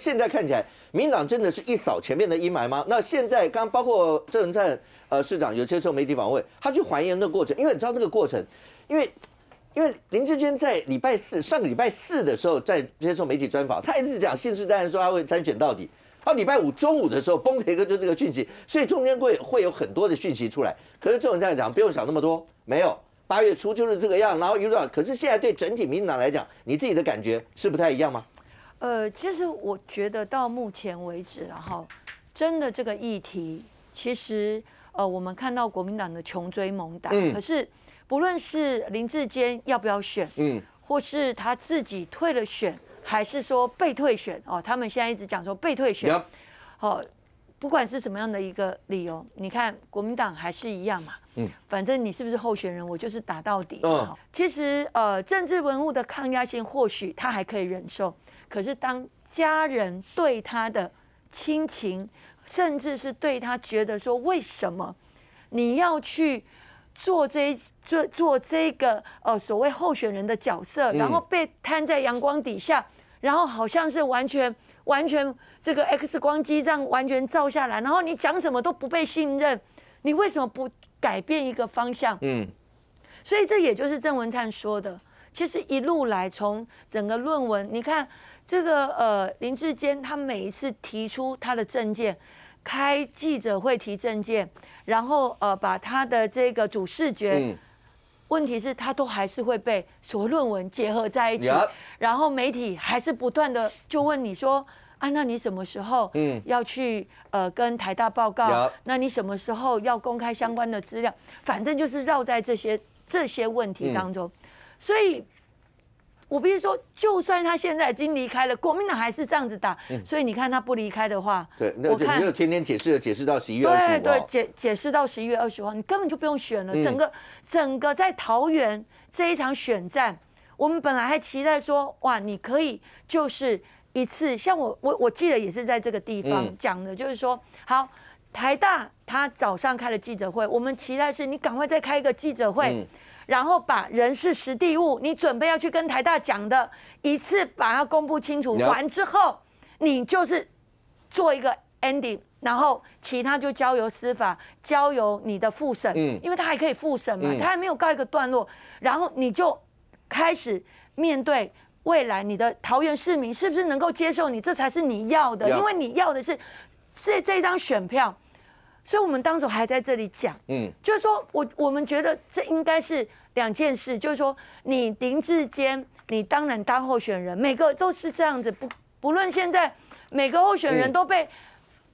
现在看起来，民党真的是一扫前面的阴霾吗？那现在刚包括郑文灿呃市长，有接受媒体访问，他去还原那个过程，因为你知道那个过程，因为因为林志坚在礼拜四上个礼拜四的时候在接受媒体专访，他一直讲信誓旦旦说他会参选到底，然礼拜五中午的时候崩铁哥就这个讯息，所以中间会会有很多的讯息出来。可是郑文灿讲不用想那么多，没有八月初就是这个样，然后遇到，可是现在对整体民进党来讲，你自己的感觉是不太一样吗？呃，其实我觉得到目前为止，然后真的这个议题，其实呃，我们看到国民党的穷追猛打。嗯。可是不论是林志坚要不要选，嗯，或是他自己退了选，还是说被退选哦，他们现在一直讲说被退选。好，不管是什么样的一个理由，你看国民党还是一样嘛。嗯。反正你是不是候选人，我就是打到底。嗯。其实呃，政治文物的抗压性，或许他还可以忍受。可是，当家人对他的亲情，甚至是对他觉得说，为什么你要去做这做做这个呃所谓候选人的角色，然后被摊在阳光底下，然后好像是完全完全这个 X 光机这样完全照下来，然后你讲什么都不被信任，你为什么不改变一个方向？嗯，所以这也就是郑文灿说的，其实一路来从整个论文，你看。这个呃，林志坚他每一次提出他的政件，开记者会提政件，然后呃把他的这个主视觉，问题是，他都还是会被所谓论文结合在一起，然后媒体还是不断的就问你说啊，那你什么时候要去呃跟台大报告？那你什么时候要公开相关的资料？反正就是绕在这些这些问题当中，所以。我必须说，就算他现在已经离开了，国民党还是这样子打。所以你看，他不离开的话，对，我看你有天天解释，解释到十一月二十号。对对，解解释到十一月二十号，你根本就不用选了。整个整个在桃园这一场选战，我们本来还期待说，哇，你可以就是一次，像我我我记得也是在这个地方讲的，就是说，好，台大他早上开了记者会，我们期待是你赶快再开一个记者会。然后把人事、实地、物，你准备要去跟台大讲的，一次把它公布清楚完之后，你就是做一个 ending，然后其他就交由司法、交由你的复审，嗯，因为他还可以复审嘛，他还没有告一个段落，然后你就开始面对未来你的桃园市民是不是能够接受你，这才是你要的，因为你要的是是这张选票。所以我们当时还在这里讲，嗯，就是说我我们觉得这应该是两件事，就是说你林志坚，你当然当候选人，每个都是这样子，不不论现在每个候选人都被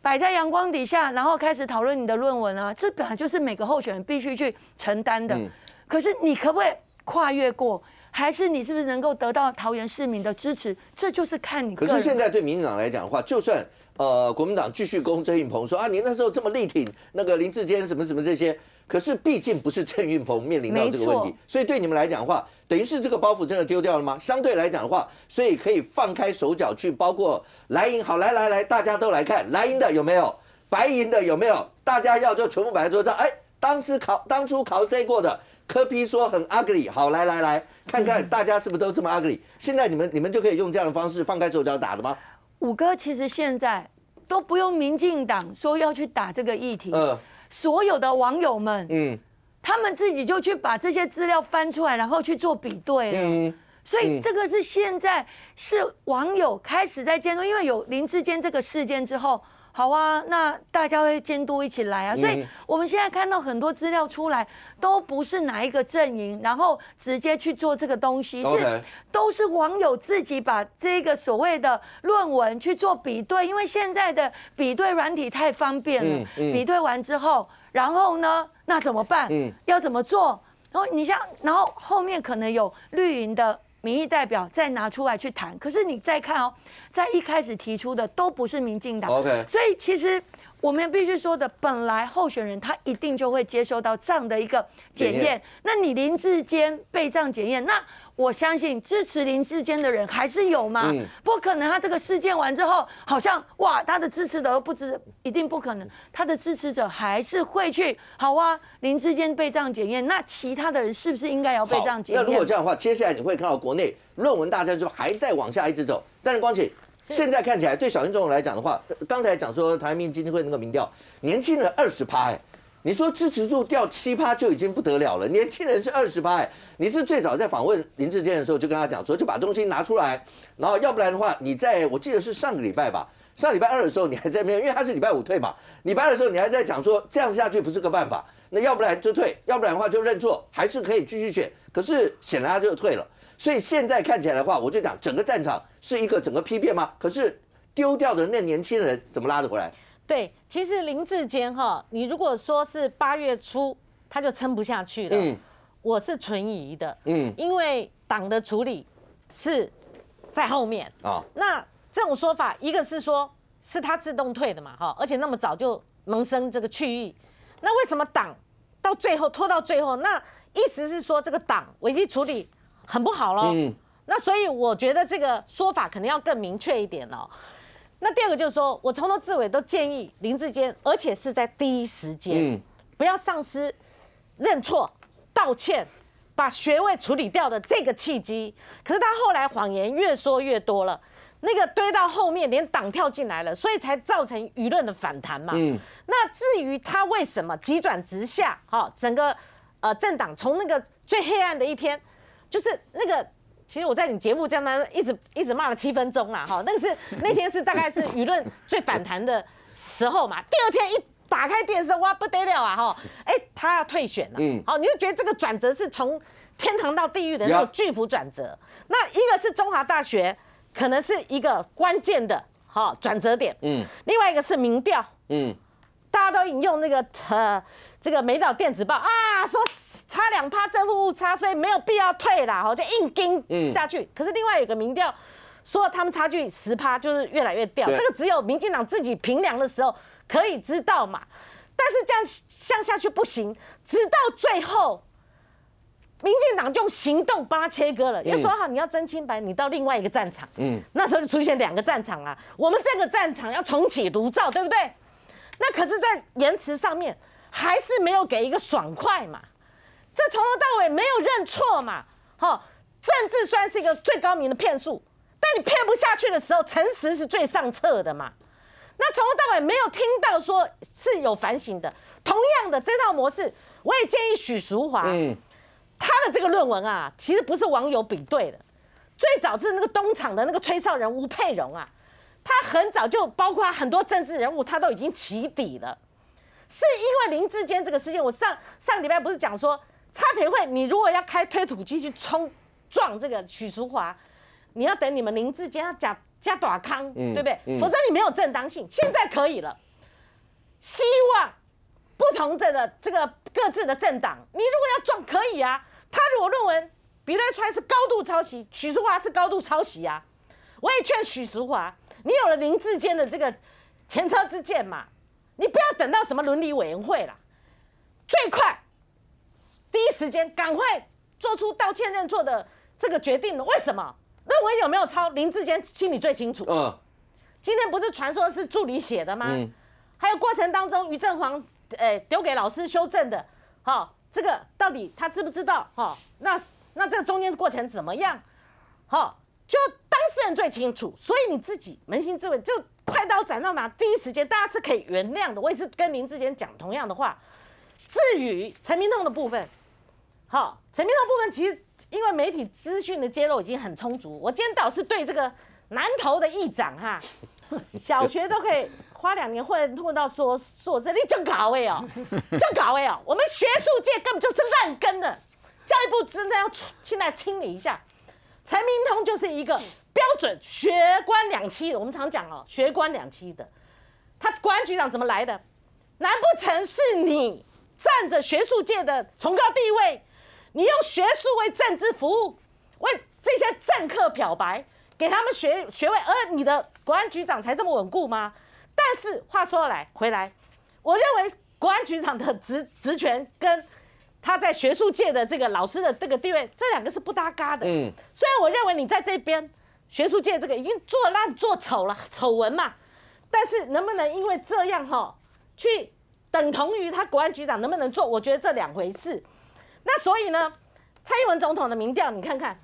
摆在阳光底下，然后开始讨论你的论文啊，这本来就是每个候选人必须去承担的，可是你可不可以跨越过？还是你是不是能够得到桃园市民的支持？这就是看你。可是现在对民进党来讲的话，就算呃国民党继续攻郑运鹏，说啊，你那时候这么力挺那个林志坚什么什么这些，可是毕竟不是郑运鹏面临到这个问题，所以对你们来讲的话，等于是这个包袱真的丢掉了吗？相对来讲的话，所以可以放开手脚去，包括来银好，来来来，大家都来看，来银的有没有？白银的有没有？大家要就全部摆在桌上，哎。当时考当初考试过的科批说很 ugly，好来来来看看大家是不是都这么 ugly。现在你们你们就可以用这样的方式放开手脚打了吗？五哥，其实现在都不用民进党说要去打这个议题，所有的网友们，嗯，他们自己就去把这些资料翻出来，然后去做比对了。所以这个是现在是网友开始在监督，因为有林志坚这个事件之后。好啊，那大家会监督一起来啊，所以我们现在看到很多资料出来，都不是哪一个阵营，然后直接去做这个东西，是都是网友自己把这个所谓的论文去做比对，因为现在的比对软体太方便了。比对完之后，然后呢，那怎么办？要怎么做？然后你像，然后后面可能有绿营的。民意代表再拿出来去谈，可是你再看哦，在一开始提出的都不是民进党，所以其实。我们必须说的，本来候选人他一定就会接受到这样的一个检验。那你林志坚被这样检验，那我相信支持林志坚的人还是有吗？不可能，他这个事件完之后，好像哇，他的支持者不支，一定不可能，他的支持者还是会去。好啊，林志坚被这样检验，那其他的人是不是应该要被这样检验？那如果这样的话，接下来你会看到国内论文大战就还在往下一直走。但是光启。现在看起来，对小英总统来讲的话，刚才讲说台民基金会那个民调，年轻人二十趴哎，你说支持度掉七趴就已经不得了了。年轻人是二十趴哎，你是最早在访问林志坚的时候就跟他讲说，就把东西拿出来，然后要不然的话，你在我记得是上个礼拜吧，上礼拜二的时候你还在没有，因为他是礼拜五退嘛，礼拜二的时候你还在讲说这样下去不是个办法，那要不然就退，要不然的话就认错，还是可以继续选。可是显然他就退了。所以现在看起来的话，我就讲整个战场是一个整个批变吗？可是丢掉的那年轻人怎么拉得回来？对，其实林志坚哈，你如果说是八月初他就撑不下去了，嗯，我是存疑的，嗯，因为党的处理是在后面啊。那这种说法，一个是说是他自动退的嘛，哈，而且那么早就萌生这个区域，那为什么党到最后拖到最后？那意思是说这个党危机处理？很不好喽，那所以我觉得这个说法可能要更明确一点哦。那第二个就是说，我从头至尾都建议林志坚，而且是在第一时间，不要丧失认错、道歉、把学位处理掉的这个契机。可是他后来谎言越说越多了，那个堆到后面，连党跳进来了，所以才造成舆论的反弹嘛。那至于他为什么急转直下，哈，整个呃政党从那个最黑暗的一天。就是那个，其实我在你节目这样一直一直骂了七分钟啦，哈，那个是那天是大概是舆论最反弹的时候嘛。第二天一打开电视，哇不得了啊哈，哎他要退选了，嗯，好你就觉得这个转折是从天堂到地狱的那个巨幅转折。那一个是中华大学可能是一个关键的哈转折点，嗯，另外一个是民调，嗯，大家都引用那个呃这个《美岛电子报》啊说。差两趴正负误差，所以没有必要退啦，吼，就硬盯下去。可是另外有个民调说他们差距十趴，就是越来越掉。这个只有民进党自己平量的时候可以知道嘛。但是这样向下去不行，直到最后，民进党用行动帮他切割了。又说好你要争清白，你到另外一个战场。嗯，那时候就出现两个战场啊。我们这个战场要重启炉灶，对不对？那可是，在言辞上面还是没有给一个爽快嘛。这从头到尾没有认错嘛？哈，政治虽然是一个最高明的骗术，但你骗不下去的时候，诚实是最上策的嘛。那从头到尾没有听到说是有反省的。同样的这套模式，我也建议许淑华，嗯，他的这个论文啊，其实不是网友比对的，最早是那个东厂的那个吹哨人吴佩荣啊，他很早就包括很多政治人物，他都已经起底了，是因为林志坚这个事件，我上上礼拜不是讲说。差评会，你如果要开推土机去冲撞这个许淑华，你要等你们林志坚要加加打康，对不对？否则你没有正当性。现在可以了，希望不同政的这个各自的政党，你如果要撞可以啊。他如果论文比对出来是高度抄袭，许淑华是高度抄袭啊。我也劝许淑华，你有了林志坚的这个前车之鉴嘛，你不要等到什么伦理委员会了，最快。第一时间赶快做出道歉认错的这个决定了，为什么论文有没有抄林志坚心里最清楚。嗯，今天不是传说是助理写的吗？嗯，还有过程当中于正煌诶丢给老师修正的，好，这个到底他知不知道？那那这个中间过程怎么样？好，就当事人最清楚，所以你自己扪心自问，就快刀斩乱麻，第一时间大家是可以原谅的。我也是跟林志坚讲同样的话，至于陈明通的部分。好，陈明通部分其实因为媒体资讯的揭露已经很充足。我今天倒是对这个南投的议长哈，小学都可以花两年混混到硕硕士，你就搞位哦，就搞位哦。我们学术界根本就是烂根的，教育部真的要现来清理一下。陈明通就是一个标准学官两的，我们常讲哦，学官两期的。他公安局长怎么来的？难不成是你占着学术界的崇高地位？你用学术为政治服务，为这些政客漂白，给他们学学位，而你的国安局长才这么稳固吗？但是话说来回来，我认为国安局长的职职权跟他在学术界的这个老师的这个地位，这两个是不搭嘎的。嗯，虽然我认为你在这边学术界这个已经做烂做丑了丑闻嘛，但是能不能因为这样哈，去等同于他国安局长能不能做？我觉得这两回事。所以呢，蔡英文总统的民调，你看看，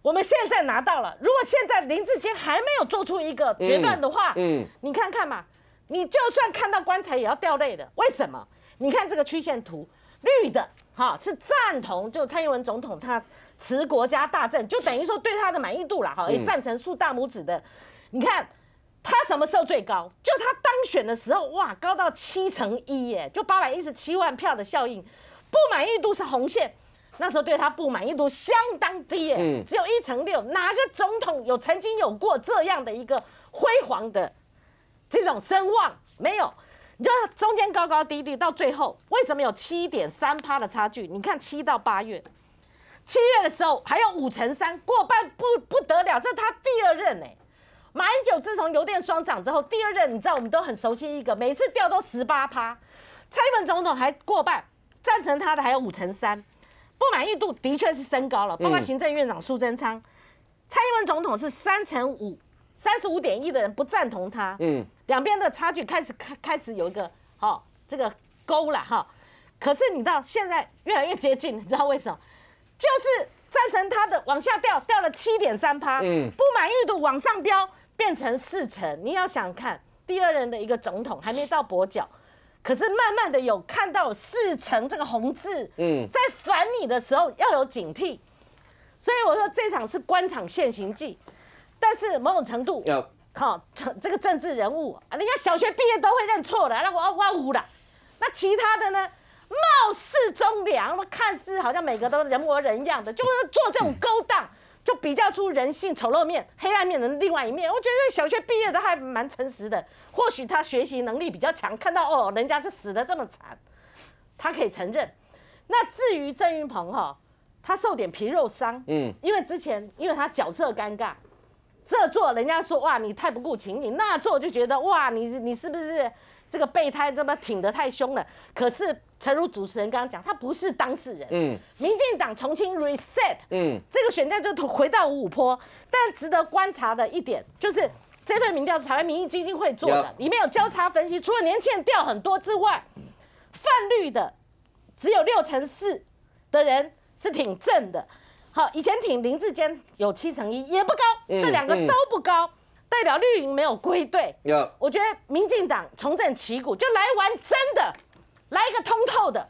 我们现在拿到了。如果现在林志坚还没有做出一个决断的话，嗯，你看看嘛，你就算看到棺材也要掉泪的。为什么？你看这个曲线图，绿的哈是赞同，就蔡英文总统他持国家大政，就等于说对他的满意度了哈，也赞成竖大拇指的。你看他什么时候最高？就他当选的时候，哇，高到七成一耶，就八百一十七万票的效应。不满意度是红线，那时候对他不满意度相当低，哎，只有一成六。哪个总统有曾经有过这样的一个辉煌的这种声望？没有，你就中间高高低低，到最后为什么有七点三趴的差距？你看七到八月，七月的时候还有五成三，过半不不得了。这他第二任哎，马英九自从邮电双涨之后，第二任你知道我们都很熟悉一个，每次掉都十八趴，蔡英文总统还过半。赞成他的还有五成三，不满意度的确是升高了。包括行政院长苏贞昌、蔡英文总统是三成五，三十五点一的人不赞同他。嗯，两边的差距开始开开始有一个好这个沟了哈。可是你到现在越来越接近，你知道为什么？就是赞成他的往下掉，掉了七点三趴。嗯，不满意度往上飙，变成四成。你要想看第二人的一个总统，还没到跛脚。可是慢慢的有看到四成这个红字，嗯，在烦你的时候要有警惕。所以我说这场是官场现行记，但是某种程度要哈，这个政治人物啊，人家小学毕业都会认错的，那我挖五了。那其他的呢，貌似忠良，看似好像每个都人模人样的，就是做这种勾当。比较出人性丑陋面、黑暗面的另外一面，我觉得小学毕业的还蛮诚实的。或许他学习能力比较强，看到哦人家就死的这么惨，他可以承认。那至于郑云鹏哈，他受点皮肉伤，嗯，因为之前因为他角色尴尬，这做人家说哇你太不顾情，你那做就觉得哇你你是不是？这个备胎这么挺得太凶了，可是诚如主持人刚刚讲，他不是当事人。嗯，民进党重新 reset，嗯，这个选战就回到五五坡。但值得观察的一点就是这份民调是台湾民意基金会做的，里面有交叉分析，除了年轻人掉很多之外，泛绿的只有六成四的人是挺正的。好，以前挺林志坚有七成一，也不高，这两个都不高。代表绿营没有归队，有，我觉得民进党重振旗鼓就来玩真的，来一个通透的，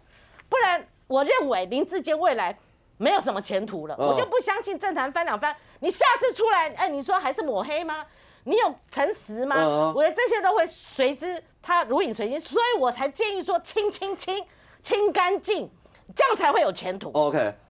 不然我认为林志坚未来没有什么前途了，我就不相信政坛翻两番，你下次出来，哎，你说还是抹黑吗？你有诚实吗？我觉得这些都会随之他如影随形，所以我才建议说清清清清干净，这样才会有前途。OK。